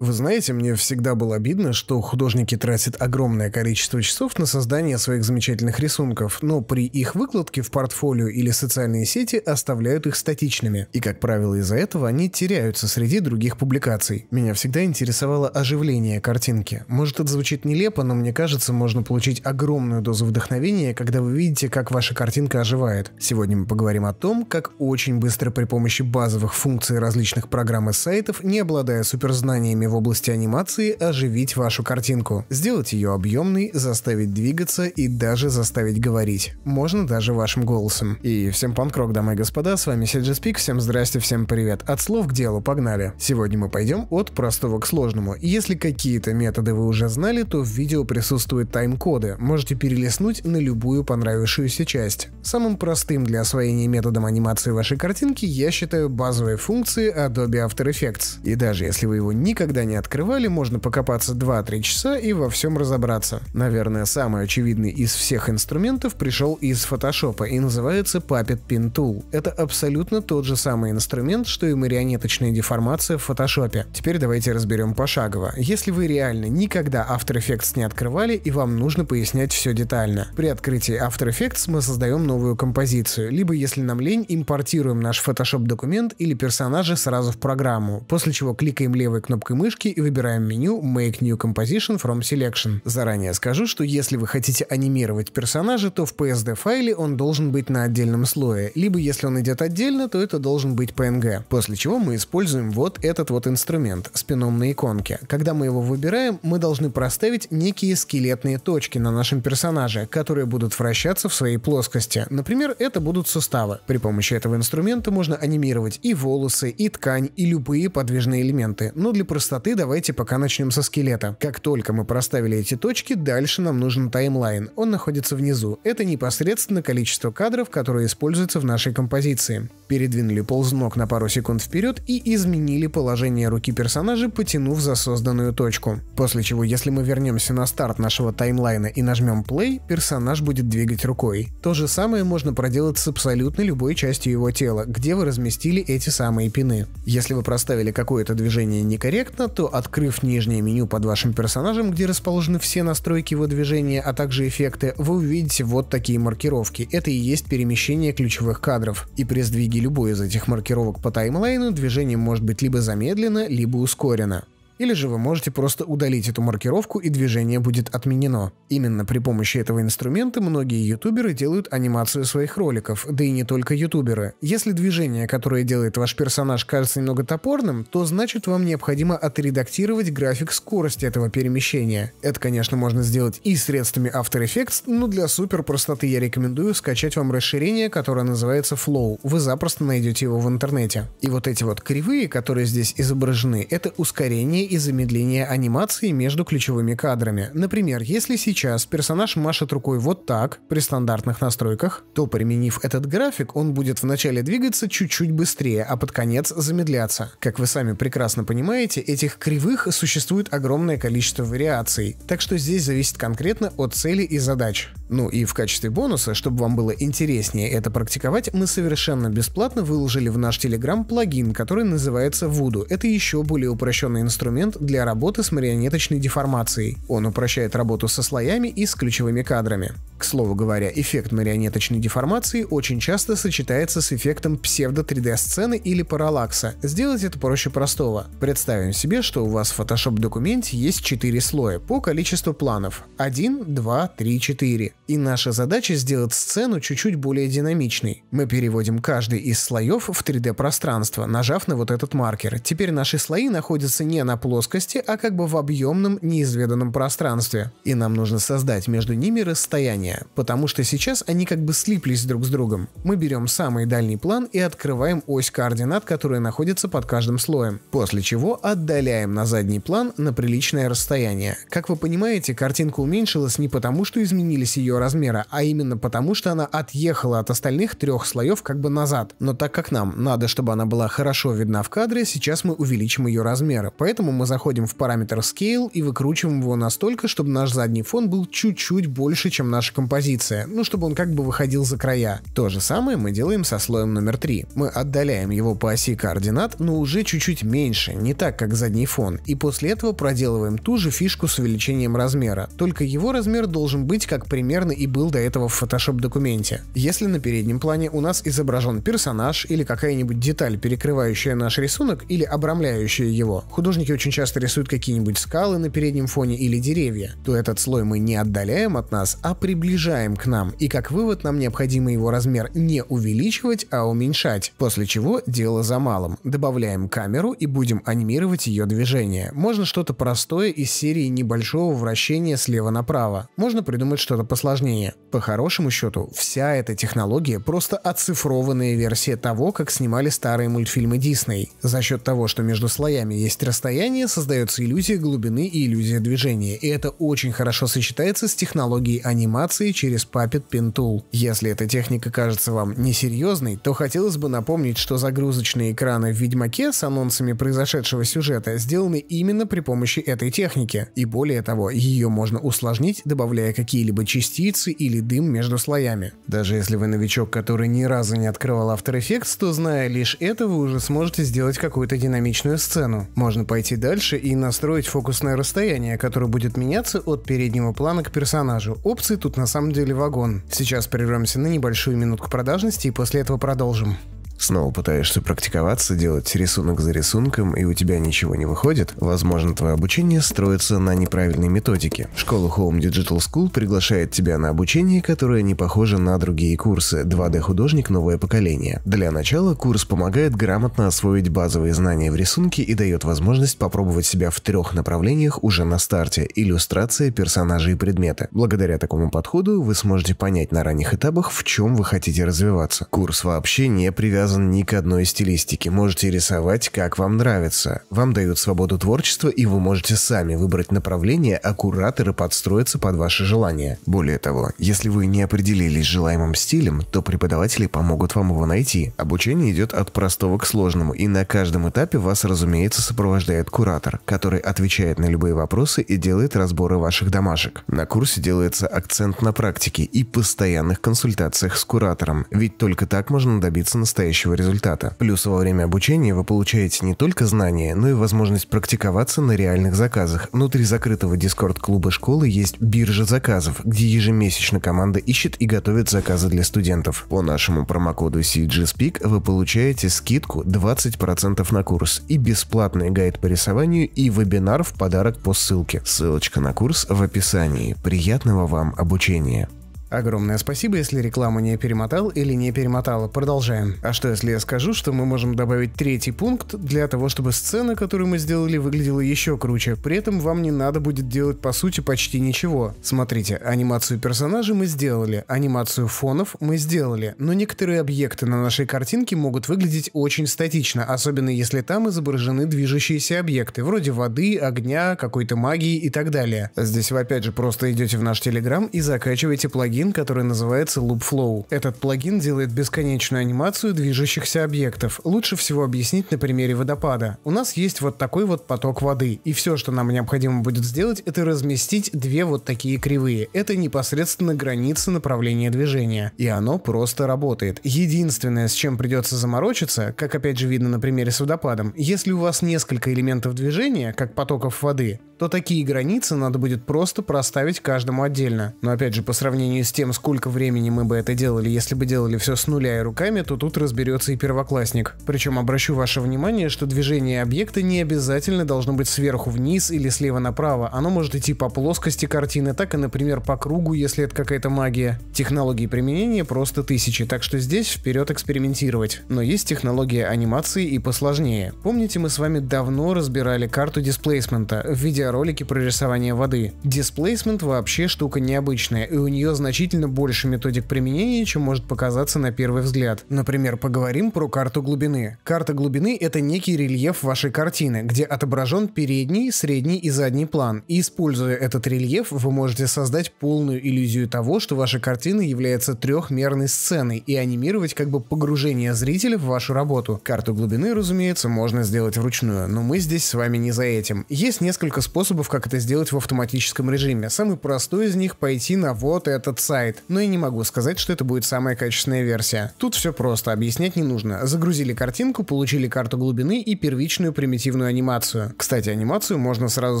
Вы знаете, мне всегда было обидно, что художники тратят огромное количество часов на создание своих замечательных рисунков, но при их выкладке в портфолио или социальные сети оставляют их статичными, и, как правило, из-за этого они теряются среди других публикаций. Меня всегда интересовало оживление картинки. Может, это звучит нелепо, но мне кажется, можно получить огромную дозу вдохновения, когда вы видите, как ваша картинка оживает. Сегодня мы поговорим о том, как очень быстро при помощи базовых функций различных программ и сайтов, не обладая суперзнаниями в области анимации оживить вашу картинку, сделать ее объемной, заставить двигаться и даже заставить говорить. Можно даже вашим голосом. И всем панкрок, дамы и господа, с вами Седжи Спик, всем здрасте, всем привет. От слов к делу, погнали. Сегодня мы пойдем от простого к сложному. Если какие-то методы вы уже знали, то в видео присутствуют тайм-коды, можете перелистнуть на любую понравившуюся часть. Самым простым для освоения методом анимации вашей картинки я считаю базовые функции Adobe After Effects. И даже если вы его никогда никогда не открывали, можно покопаться 2-3 часа и во всем разобраться. Наверное, самый очевидный из всех инструментов пришел из фотошопа и называется Puppet Pin Tool. Это абсолютно тот же самый инструмент, что и марионеточная деформация в фотошопе. Теперь давайте разберем пошагово. Если вы реально никогда After Effects не открывали и вам нужно пояснять все детально. При открытии After Effects мы создаем новую композицию, либо если нам лень, импортируем наш Photoshop документ или персонажа сразу в программу, после чего кликаем левой кнопкой мыши мышки и выбираем меню Make New Composition from Selection. Заранее скажу, что если вы хотите анимировать персонажа, то в PSD файле он должен быть на отдельном слое, либо если он идет отдельно, то это должен быть PNG. После чего мы используем вот этот вот инструмент с пином на иконке. Когда мы его выбираем, мы должны проставить некие скелетные точки на нашем персонаже, которые будут вращаться в своей плоскости. Например, это будут суставы. При помощи этого инструмента можно анимировать и волосы, и ткань, и любые подвижные элементы, но для простоты простоты а давайте пока начнем со скелета. Как только мы проставили эти точки, дальше нам нужен таймлайн. Он находится внизу. Это непосредственно количество кадров, которые используются в нашей композиции. Передвинули ползунок на пару секунд вперед и изменили положение руки персонажа, потянув за созданную точку. После чего, если мы вернемся на старт нашего таймлайна и нажмем play, персонаж будет двигать рукой. То же самое можно проделать с абсолютно любой частью его тела, где вы разместили эти самые пины. Если вы проставили какое-то движение некорректно, то открыв нижнее меню под вашим персонажем, где расположены все настройки его движения, а также эффекты, вы увидите вот такие маркировки. Это и есть перемещение ключевых кадров. И при сдвиге любой из этих маркировок по таймлайну движение может быть либо замедлено, либо ускорено. Или же вы можете просто удалить эту маркировку и движение будет отменено. Именно при помощи этого инструмента многие ютуберы делают анимацию своих роликов, да и не только ютуберы. Если движение, которое делает ваш персонаж, кажется немного топорным, то значит вам необходимо отредактировать график скорости этого перемещения. Это, конечно, можно сделать и средствами After Effects, но для супер простоты я рекомендую скачать вам расширение, которое называется Flow. Вы запросто найдете его в интернете. И вот эти вот кривые, которые здесь изображены, это ускорение и замедление анимации между ключевыми кадрами. Например, если сейчас персонаж машет рукой вот так, при стандартных настройках, то применив этот график, он будет вначале двигаться чуть-чуть быстрее, а под конец замедляться. Как вы сами прекрасно понимаете, этих кривых существует огромное количество вариаций, так что здесь зависит конкретно от цели и задач. Ну и в качестве бонуса, чтобы вам было интереснее это практиковать, мы совершенно бесплатно выложили в наш Telegram плагин, который называется Voodoo. Это еще более упрощенный инструмент для работы с марионеточной деформацией. Он упрощает работу со слоями и с ключевыми кадрами. К слову говоря, эффект марионеточной деформации очень часто сочетается с эффектом псевдо-3D-сцены или параллакса. Сделать это проще простого. Представим себе, что у вас в Photoshop документе есть 4 слоя по количеству планов. 1, 2, 3, 4. И наша задача сделать сцену чуть-чуть более динамичной. Мы переводим каждый из слоев в 3D-пространство, нажав на вот этот маркер. Теперь наши слои находятся не на плоскости, а как бы в объемном, неизведанном пространстве. И нам нужно создать между ними расстояние, потому что сейчас они как бы слиплись друг с другом. Мы берем самый дальний план и открываем ось координат, которая находится под каждым слоем, после чего отдаляем на задний план на приличное расстояние. Как вы понимаете, картинка уменьшилась не потому, что изменились ее размера, а именно потому, что она отъехала от остальных трех слоев как бы назад. Но так как нам надо, чтобы она была хорошо видна в кадре, сейчас мы увеличим ее размеры. Поэтому мы заходим в параметр Scale и выкручиваем его настолько, чтобы наш задний фон был чуть-чуть больше, чем наша композиция, ну чтобы он как бы выходил за края. То же самое мы делаем со слоем номер 3. Мы отдаляем его по оси координат, но уже чуть-чуть меньше, не так как задний фон, и после этого проделываем ту же фишку с увеличением размера, только его размер должен быть как примерно популярный и был до этого в Photoshop-документе. Если на переднем плане у нас изображен персонаж или какая-нибудь деталь, перекрывающая наш рисунок или обрамляющая его, художники очень часто рисуют какие-нибудь скалы на переднем фоне или деревья, то этот слой мы не отдаляем от нас, а приближаем к нам, и как вывод нам необходимо его размер не увеличивать, а уменьшать, после чего дело за малым. Добавляем камеру и будем анимировать ее движение. Можно что-то простое из серии небольшого вращения слева направо. Можно придумать что-то посложнее сложнее. По хорошему счету, вся эта технология просто оцифрованная версия того, как снимали старые мультфильмы Дисней. За счет того, что между слоями есть расстояние, создается иллюзия глубины и иллюзия движения, и это очень хорошо сочетается с технологией анимации через Puppet Pin Tool. Если эта техника кажется вам несерьезной, то хотелось бы напомнить, что загрузочные экраны в Ведьмаке с анонсами произошедшего сюжета сделаны именно при помощи этой техники, и более того, ее можно усложнить, добавляя какие-либо части частицы или дым между слоями. Даже если вы новичок, который ни разу не открывал After Effects, то зная лишь это, вы уже сможете сделать какую-то динамичную сцену. Можно пойти дальше и настроить фокусное расстояние, которое будет меняться от переднего плана к персонажу. Опции тут на самом деле вагон. Сейчас прервемся на небольшую минутку продажности и после этого продолжим. Снова пытаешься практиковаться, делать рисунок за рисунком, и у тебя ничего не выходит? Возможно, твое обучение строится на неправильной методике. Школа Home Digital School приглашает тебя на обучение, которое не похоже на другие курсы 2D-художник новое поколение. Для начала курс помогает грамотно освоить базовые знания в рисунке и дает возможность попробовать себя в трех направлениях уже на старте – иллюстрация, персонажи и предметы. Благодаря такому подходу вы сможете понять на ранних этапах, в чем вы хотите развиваться. Курс вообще не привязан привязан ни к одной стилистике. Можете рисовать, как вам нравится. Вам дают свободу творчества, и вы можете сами выбрать направление, а кураторы подстроятся под ваши желания. Более того, если вы не определились с желаемым стилем, то преподаватели помогут вам его найти. Обучение идет от простого к сложному, и на каждом этапе вас, разумеется, сопровождает куратор, который отвечает на любые вопросы и делает разборы ваших домашек. На курсе делается акцент на практике и постоянных консультациях с куратором, ведь только так можно добиться настоящего настоящего результата. Плюс во время обучения вы получаете не только знания, но и возможность практиковаться на реальных заказах. Внутри закрытого дискорд-клуба школы есть биржа заказов, где ежемесячно команда ищет и готовит заказы для студентов. По нашему промокоду CGSpeak вы получаете скидку 20% на курс и бесплатный гайд по рисованию и вебинар в подарок по ссылке. Ссылочка на курс в описании. Приятного вам обучения! Огромное спасибо, если рекламу не перемотал или не перемотала. Продолжаем. А что, если я скажу, что мы можем добавить третий пункт для того, чтобы сцена, которую мы сделали, выглядела еще круче. При этом вам не надо будет делать по сути почти ничего. Смотрите, анимацию персонажей мы сделали, анимацию фонов мы сделали, но некоторые объекты на нашей картинке могут выглядеть очень статично, особенно если там изображены движущиеся объекты, вроде воды, огня, какой-то магии и так далее. Здесь вы опять же просто идете в наш телеграм и закачиваете плагин плагин, который называется Loop Flow. Этот плагин делает бесконечную анимацию движущихся объектов. Лучше всего объяснить на примере водопада. У нас есть вот такой вот поток воды, и все, что нам необходимо будет сделать, это разместить две вот такие кривые. Это непосредственно граница направления движения. И оно просто работает. Единственное, с чем придется заморочиться, как опять же видно на примере с водопадом, если у вас несколько элементов движения, как потоков воды, то такие границы надо будет просто проставить каждому отдельно. Но опять же, по сравнению с тем, сколько времени мы бы это делали, если бы делали все с нуля и руками, то тут разберется и первоклассник. Причем обращу ваше внимание, что движение объекта не обязательно должно быть сверху вниз или слева направо, оно может идти по плоскости картины, так и, например, по кругу, если это какая-то магия. Технологий применения просто тысячи, так что здесь вперед экспериментировать. Но есть технология анимации и посложнее. Помните, мы с вами давно разбирали карту дисплейсмента в видеоролике про рисование воды. Дисплейсмент вообще штука необычная, и у нее значительно значительно больше методик применения, чем может показаться на первый взгляд. Например, поговорим про карту глубины. Карта глубины — это некий рельеф вашей картины, где отображен передний, средний и задний план. И используя этот рельеф, вы можете создать полную иллюзию того, что ваша картина является трехмерной сценой и анимировать как бы погружение зрителя в вашу работу. Карту глубины, разумеется, можно сделать вручную, но мы здесь с вами не за этим. Есть несколько способов, как это сделать в автоматическом режиме. Самый простой из них — пойти на вот этот сайт, но ну и не могу сказать, что это будет самая качественная версия. Тут все просто, объяснять не нужно. Загрузили картинку, получили карту глубины и первичную примитивную анимацию. Кстати, анимацию можно сразу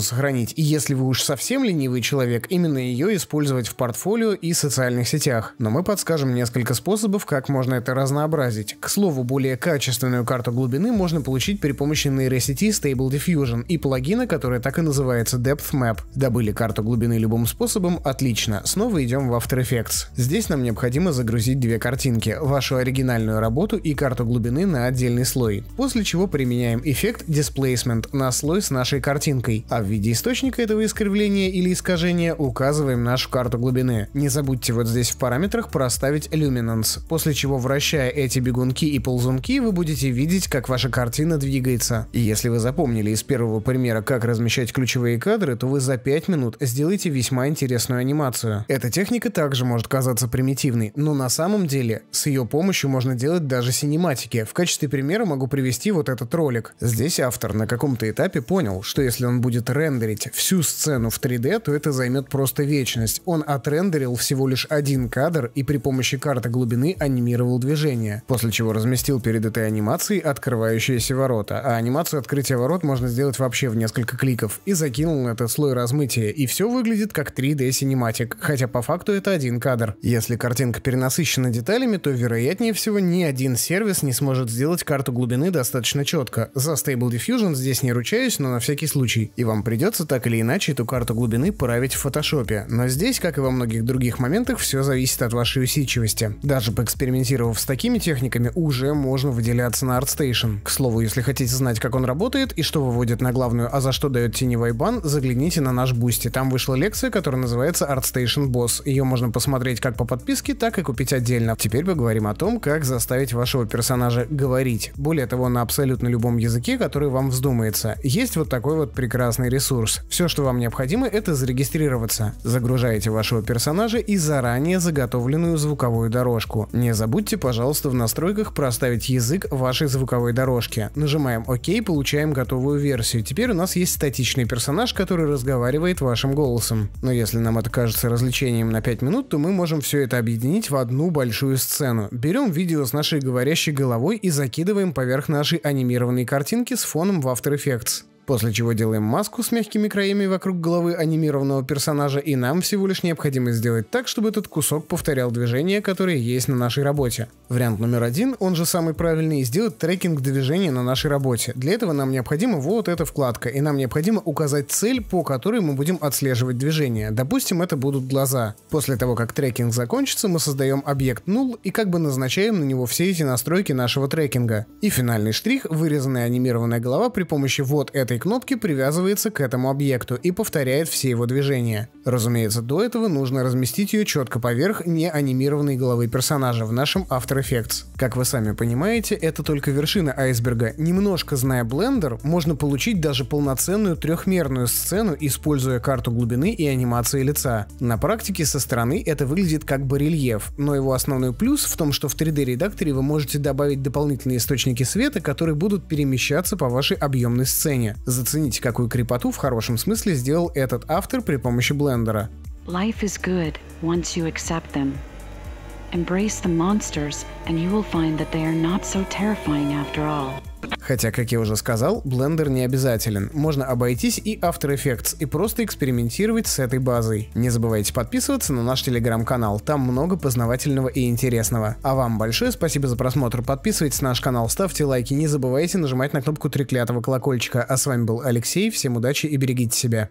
сохранить, и если вы уж совсем ленивый человек, именно ее использовать в портфолио и социальных сетях. Но мы подскажем несколько способов, как можно это разнообразить. К слову, более качественную карту глубины можно получить при помощи нейросети Stable Diffusion и плагина, который так и называется Depth Map. Добыли карту глубины любым способом, отлично. Снова идем во второй After Effects. Здесь нам необходимо загрузить две картинки, вашу оригинальную работу и карту глубины на отдельный слой, после чего применяем эффект Displacement на слой с нашей картинкой, а в виде источника этого искривления или искажения указываем нашу карту глубины. Не забудьте вот здесь в параметрах проставить Luminance, после чего вращая эти бегунки и ползунки вы будете видеть, как ваша картина двигается. И если вы запомнили из первого примера, как размещать ключевые кадры, то вы за 5 минут сделаете весьма интересную анимацию. Эта техника также же может казаться примитивной, но на самом деле с ее помощью можно делать даже синематики. В качестве примера могу привести вот этот ролик. Здесь автор на каком-то этапе понял, что если он будет рендерить всю сцену в 3D, то это займет просто вечность. Он отрендерил всего лишь один кадр и при помощи карты глубины анимировал движение, после чего разместил перед этой анимацией открывающиеся ворота. А анимацию открытия ворот можно сделать вообще в несколько кликов. И закинул на этот слой размытия. И все выглядит как 3D синематик, хотя по факту это это один кадр. Если картинка перенасыщена деталями, то вероятнее всего ни один сервис не сможет сделать карту глубины достаточно четко. За Stable Diffusion здесь не ручаюсь, но на всякий случай. И вам придется так или иначе эту карту глубины править в фотошопе. Но здесь, как и во многих других моментах, все зависит от вашей усидчивости. Даже поэкспериментировав с такими техниками, уже можно выделяться на ArtStation. К слову, если хотите знать, как он работает и что выводит на главную, а за что дает теневой бан, загляните на наш бусти. Там вышла лекция, которая называется ArtStation Boss. Ее можно можно посмотреть как по подписке, так и купить отдельно. Теперь мы говорим о том, как заставить вашего персонажа говорить. Более того, на абсолютно любом языке, который вам вздумается. Есть вот такой вот прекрасный ресурс. Все, что вам необходимо, это зарегистрироваться. Загружаете вашего персонажа и заранее заготовленную звуковую дорожку. Не забудьте, пожалуйста, в настройках проставить язык вашей звуковой дорожки. Нажимаем ОК, получаем готовую версию. Теперь у нас есть статичный персонаж, который разговаривает вашим голосом. Но если нам это кажется развлечением на 5 минут, минут, то мы можем все это объединить в одну большую сцену. Берем видео с нашей говорящей головой и закидываем поверх нашей анимированной картинки с фоном в After Effects. После чего делаем маску с мягкими краями вокруг головы анимированного персонажа, и нам всего лишь необходимо сделать так, чтобы этот кусок повторял движения, которые есть на нашей работе. Вариант номер один, он же самый правильный, сделать трекинг движения на нашей работе. Для этого нам необходима вот эта вкладка, и нам необходимо указать цель, по которой мы будем отслеживать движение. Допустим, это будут глаза. После того, как трекинг закончится, мы создаем объект null и как бы назначаем на него все эти настройки нашего трекинга. И финальный штрих, вырезанная анимированная голова при помощи вот этой нажатии кнопки привязывается к этому объекту и повторяет все его движения. Разумеется, до этого нужно разместить ее четко поверх неанимированной головы персонажа в нашем After Effects. Как вы сами понимаете, это только вершина айсберга. Немножко зная Blender, можно получить даже полноценную трехмерную сцену, используя карту глубины и анимации лица. На практике со стороны это выглядит как барельеф, но его основной плюс в том, что в 3D-редакторе вы можете добавить дополнительные источники света, которые будут перемещаться по вашей объемной сцене. Зацените, какую крепоту в хорошем смысле сделал этот автор при помощи блендера. Life is good once you accept them. Embrace the monsters, and you will find that they are not so terrifying after all. Хотя, как я уже сказал, Blender не обязателен. Можно обойтись и After Effects и просто экспериментировать с этой базой. Не забывайте подписываться на наш телеграм-канал, там много познавательного и интересного. А вам большое спасибо за просмотр, подписывайтесь на наш канал, ставьте лайки, не забывайте нажимать на кнопку треклятого колокольчика. А с вами был Алексей, всем удачи и берегите себя.